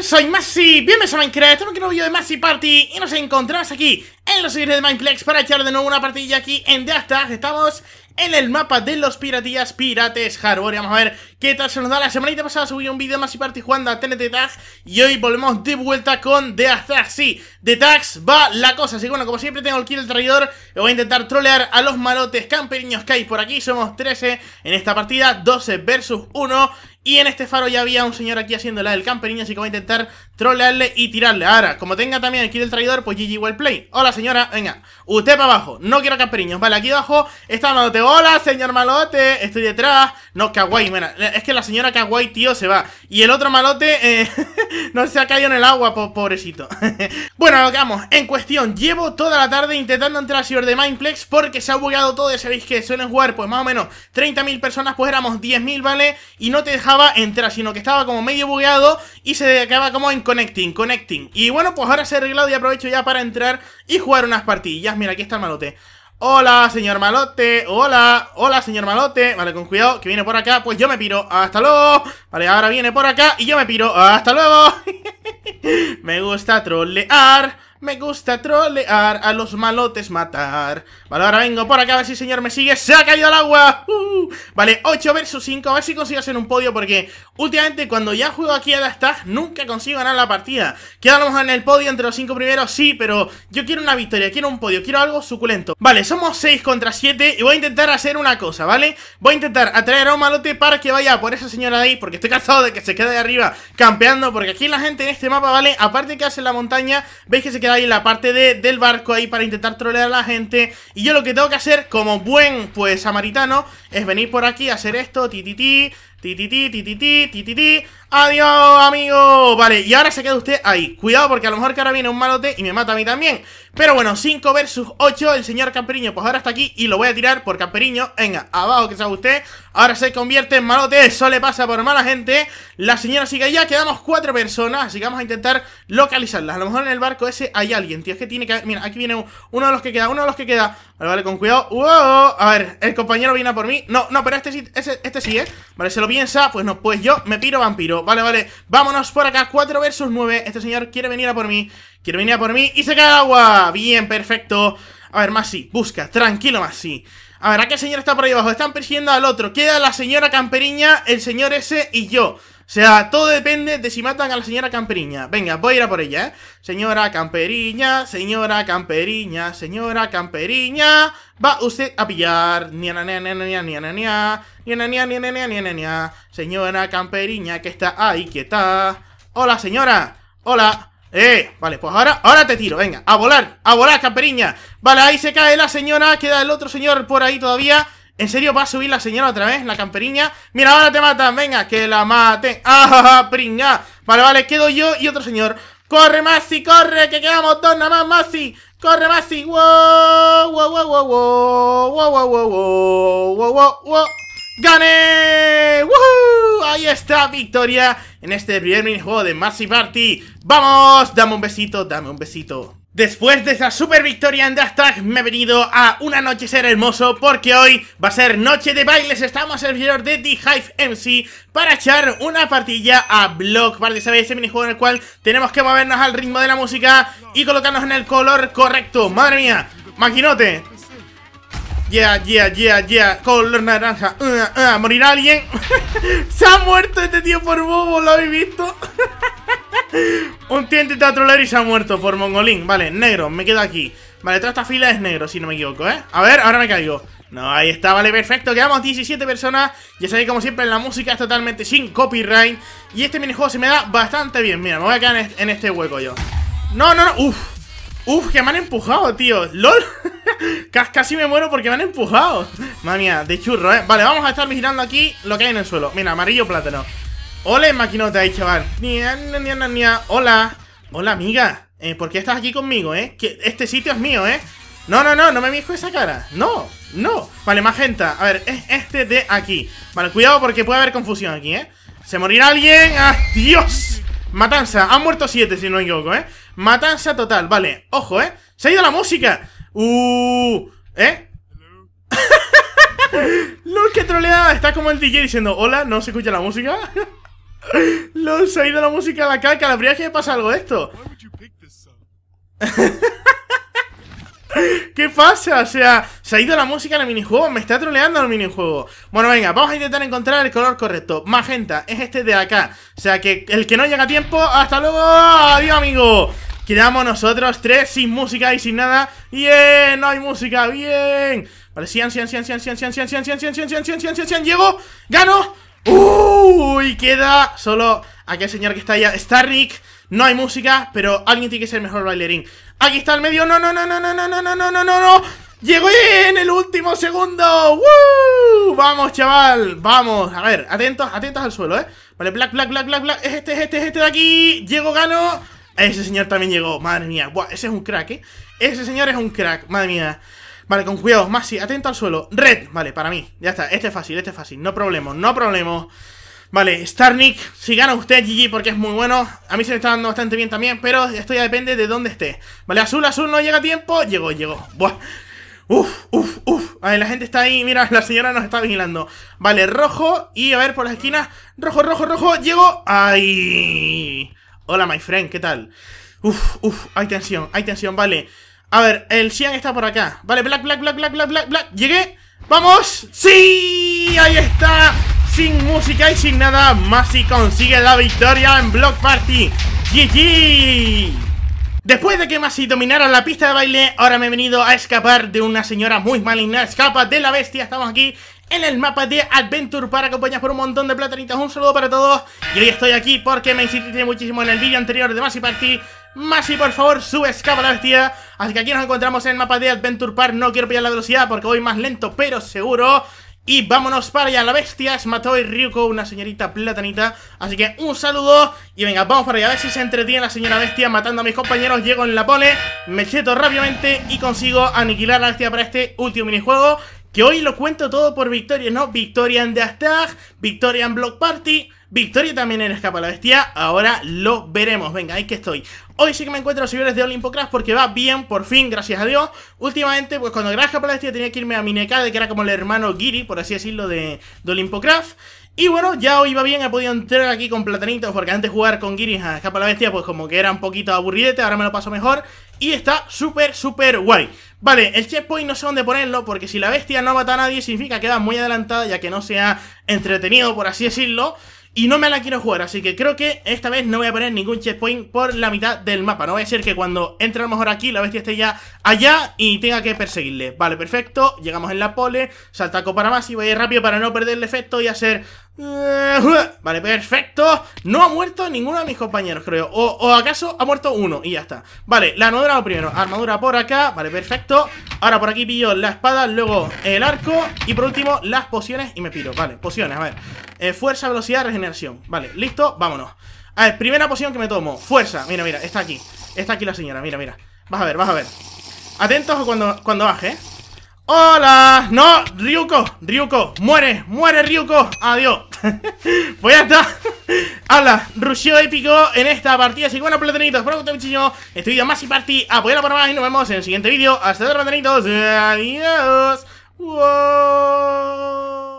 Soy Masi, bienvenidos a Minecraft, estamos aquí en un vídeo de Masi Party y nos encontramos aquí en los seguidores de Mineplex para echar de nuevo una partida aquí en The Estamos en el mapa de los piratillas Pirates Harbor y vamos a ver qué tal se nos da. La semanita pasada subí un vídeo de Masi Party jugando a TNT Tag y hoy volvemos de vuelta con The Astag. Sí, de Tags va la cosa, así que bueno, como siempre tengo el kill del traidor, voy a intentar trolear a los malotes camperiños que hay por aquí. Somos 13 en esta partida, 12 versus 1 y en este faro ya había un señor aquí haciendo la del camperín, así que voy a intentar trolearle y tirarle. Ahora, como tenga también aquí el traidor, pues GG well play. Hola señora, venga, usted para abajo, no quiero camperiños. Vale, aquí abajo está malote. Hola señor malote, estoy detrás. No, kawaii, mira, es que la señora kawaii, tío, se va. Y el otro malote, eh, no se ha caído en el agua, pobrecito. bueno, lo que vamos, en cuestión, llevo toda la tarde intentando entrar a ciber de Mindplex porque se ha bugueado todo. Ya sabéis que suelen jugar, pues más o menos 30.000 personas, pues éramos 10.000, ¿vale? Y no te dejaba entrar, sino que estaba como medio bugueado y se acaba como en connecting, connecting. Y bueno, pues ahora se ha arreglado y aprovecho ya para entrar y jugar unas partidillas. Mira, aquí está el malote. Hola, señor malote. Hola, hola, señor malote. Vale, con cuidado, que viene por acá. Pues yo me piro. Hasta luego. Vale, ahora viene por acá y yo me piro. Hasta luego. me gusta trolear. Me gusta trolear, a los malotes matar. Vale, ahora vengo por acá, a ver si señor me sigue. ¡Se ha caído al agua! ¡Uh! vale, 8 versus 5, a ver si consigo hacer un podio, porque últimamente cuando ya juego aquí a Dastag nunca consigo ganar la partida. quedamos en el podio entre los 5 primeros, sí, pero yo quiero una victoria, quiero un podio, quiero algo suculento. Vale, somos 6 contra 7 y voy a intentar hacer una cosa, ¿vale? Voy a intentar atraer a un malote para que vaya por esa señora ahí, porque estoy cansado de que se quede de arriba campeando, porque aquí la gente en este mapa, ¿vale? Aparte que hace la montaña, veis que se queda ahí en la parte del barco ahí para intentar trolear a la gente. Y yo lo que tengo que hacer como buen pues samaritano es venir por aquí, hacer esto, ti, titi tititi, tití. Adiós, amigo. Vale, y ahora se queda usted ahí. Cuidado porque a lo mejor que ahora viene un malote y me mata a mí también. Pero bueno, 5 versus 8. El señor Camperiño, pues ahora está aquí y lo voy a tirar por Camperiño. Venga, abajo que sabe usted. Ahora se convierte en malote. Eso le pasa por mala gente. La señora sigue allá. Quedamos 4 personas. Así que vamos a intentar localizarlas. A lo mejor en el barco ese hay alguien, tío. Es que tiene que Mira, aquí viene uno de los que queda. Uno de los que queda. Vale, vale, con cuidado. ¡Wow! A ver, el compañero viene por mí. No, no, pero este sí, este, sí, ¿eh? Vale, se lo piensa pues no, pues yo me piro vampiro Vale, vale, vámonos por acá, 4 versus 9 Este señor quiere venir a por mí Quiere venir a por mí y se cae agua Bien, perfecto A ver, Masi, busca, tranquilo Masi A ver, ¿a qué señor está por ahí abajo? Están persiguiendo al otro Queda la señora camperiña, el señor ese y yo o sea, todo depende de si matan a la señora Camperiña. Venga, voy a ir a por ella, ¿eh? Señora Camperiña, señora Camperiña, señora Camperiña. Va usted a pillar. niña, niña, niña, niña. Señora Camperiña que está ahí quieta. Hola, señora. Hola. Eh, vale, pues ahora, ahora te tiro, venga, a volar, a volar, camperiña Vale, ahí se cae la señora, queda el otro señor por ahí todavía ¿En serio va a subir la señora otra vez? ¿La camperiña? Mira, ahora te matan, venga, que la maten ¡Ah, pringa! Vale, vale, quedo yo y otro señor ¡Corre, Masi, corre! ¡Que quedamos dos nada más, Masi! ¡Corre, Masi! ¡Wow, wow, wow, wow, wow! ¡Wow, wow, wow, wow, wow, wow! wow wow wow gané woohoo Ahí está, victoria en este primer minijuego de Masi Party ¡Vamos! Dame un besito, dame un besito Después de esa super victoria en Dashtag, me he venido a una noche ser hermoso porque hoy va a ser noche de bailes, estamos el servidor de The Hive MC para echar una partilla a Block, ¿vale? Sabéis ese minijuego en el cual tenemos que movernos al ritmo de la música y colocarnos en el color correcto, madre mía, maquinote Yeah, ya yeah, yeah, color naranja, uh, uh, uh. ¿morirá alguien? Se ha muerto este tío por bobo, ¿lo habéis visto? Un tiente teatrolero y se ha muerto por mongolín. Vale, negro, me quedo aquí. Vale, toda esta fila es negro, si no me equivoco, ¿eh? A ver, ahora me caigo. No, ahí está, vale, perfecto, quedamos 17 personas Ya sabéis, como siempre, la música es totalmente sin copyright Y este minijuego se me da bastante bien Mira, me voy a quedar en este hueco yo No, no, no, uff Uf, que me han empujado, tío LOL Casi me muero porque me han empujado Madre de churro, eh Vale, vamos a estar vigilando aquí lo que hay en el suelo Mira, amarillo plátano Hola, maquinota ahí, chaval. Hola. Hola, amiga. Eh, ¿Por qué estás aquí conmigo, eh? Que este sitio es mío, eh. No, no, no, no me mijo esa cara. No, no. Vale, magenta. A ver, es este de aquí. Vale, cuidado porque puede haber confusión aquí, eh. Se morirá alguien. ¡Ah, Dios! Matanza. Han muerto siete, si no me equivoco, eh. Matanza total. Vale, ojo, eh. Se ha ido la música. Uh, eh. Lol, que troleada. Está como el DJ diciendo, hola, no se escucha la música. LOL, se ha ido la música a la caca. La primera vez que me pasa algo esto. ¿Qué pasa? O sea, se ha ido la música en el minijuego. Me está troleando el minijuego. Bueno, venga, vamos a intentar encontrar el color correcto. Magenta, es este de acá. O sea, que el que no llega a tiempo, hasta luego. Adiós, amigo. Quedamos nosotros tres sin música y sin nada. ¡Bien! ¡No hay música! ¡Bien! Vale, cien, cien, cien, cien, cien, cien, cien, cien, cien, cien, cien, cien, cien, cien, cien, llego ¡Gano! Uy, queda solo aquel señor que está allá Rick, no hay música, pero alguien tiene que ser mejor bailarín Aquí está el medio, no, no, no, no, no, no, no, no, no, no, no Llegó en el último segundo Vamos, chaval, vamos A ver, atentos, atentos al suelo, eh Vale, black, black, black, black, black, es este, es este, es este de aquí Llego, gano Ese señor también llegó, madre mía Buah, ese es un crack, eh Ese señor es un crack, madre mía Vale, con cuidado, Masi, atento al suelo Red, vale, para mí, ya está, este es fácil, este es fácil No problema, no problema. Vale, Starnik, si gana usted, GG, porque es muy bueno A mí se me está dando bastante bien también Pero esto ya depende de dónde esté Vale, azul, azul, no llega a tiempo Llegó, llegó Buah Uf, uf, uf. A la gente está ahí. Mira, la señora nos está vigilando. Vale, rojo. Y a ver, por las esquinas. Rojo, rojo, rojo. Llego. ¡Ay! Hola, my friend. ¿Qué tal? Uf, uf. Hay tensión, hay tensión. Vale. A ver, el Xian está por acá. Vale, black, black, black, black, black, black, black. Llegué. ¡Vamos! ¡Sí! Ahí está. Sin música y sin nada, Masi consigue la victoria en Block Party. ¡GG! Después de que Masi dominara la pista de baile, ahora me he venido a escapar de una señora muy maligna. Escapa de la bestia. Estamos aquí en el mapa de Adventure para acompañar por un montón de platanitas. Un saludo para todos. Y hoy estoy aquí porque me insististe muchísimo en el vídeo anterior de Masi Party. Masi, por favor, sube escapa la bestia Así que aquí nos encontramos en el mapa de Adventure Park No quiero pillar la velocidad porque voy más lento, pero seguro y vámonos para allá, la bestia es hoy Ryuko, una señorita platanita Así que un saludo y venga, vamos para allá A ver si se entretiene la señora bestia matando a mis compañeros Llego en la pole, me cheto rápidamente y consigo aniquilar a la bestia para este último minijuego Que hoy lo cuento todo por victoria, ¿no? Victoria en The Astag, victoria en Block Party Victoria también en Escapa la Bestia, ahora lo veremos. Venga, ahí que estoy. Hoy sí que me encuentro los señores de Olimpocraft porque va bien, por fin, gracias a Dios. Últimamente, pues cuando grababa Escapa la Bestia tenía que irme a Minecade, que era como el hermano Giri, por así decirlo, de, Olimpocraft. Y bueno, ya hoy va bien, he podido entrar aquí con platanitos porque antes jugar con Giri a Escapa la Bestia pues como que era un poquito aburridete, ahora me lo paso mejor y está súper, súper guay. Vale, el checkpoint no sé dónde ponerlo porque si la bestia no mata a nadie significa que va muy adelantada ya que no se ha entretenido por así decirlo. Y no me la quiero jugar, así que creo que esta vez no voy a poner ningún checkpoint por la mitad del mapa No voy a decir que cuando entremos ahora aquí la bestia esté ya allá y tenga que perseguirle Vale, perfecto, llegamos en la pole, saltaco para más y voy a ir rápido para no perder el efecto y hacer... Vale, perfecto No ha muerto ninguno de mis compañeros, creo o, acaso ha muerto uno y ya está Vale, la armadura primero, armadura por acá Vale, perfecto Ahora por aquí pillo la espada, luego el arco Y por último las pociones y me piro Vale, pociones, a ver eh, fuerza, velocidad, regeneración Vale, listo, vámonos A ver, primera poción que me tomo Fuerza, mira, mira, está aquí Está aquí la señora, mira, mira Vas a ver, vas a ver Atentos cuando, cuando baje ¡No! ¡Ryuko! ¡Ryuko! ¡Muere! ¡Muere, Ryuko! ¡Adiós! pues ya está Hola, rusheo épico en esta partida Así que bueno, platanitos, espero que os muchísimo Este vídeo más y party, apoyadlo por más Y nos vemos en el siguiente vídeo Hasta luego, platanitos Adiós wow.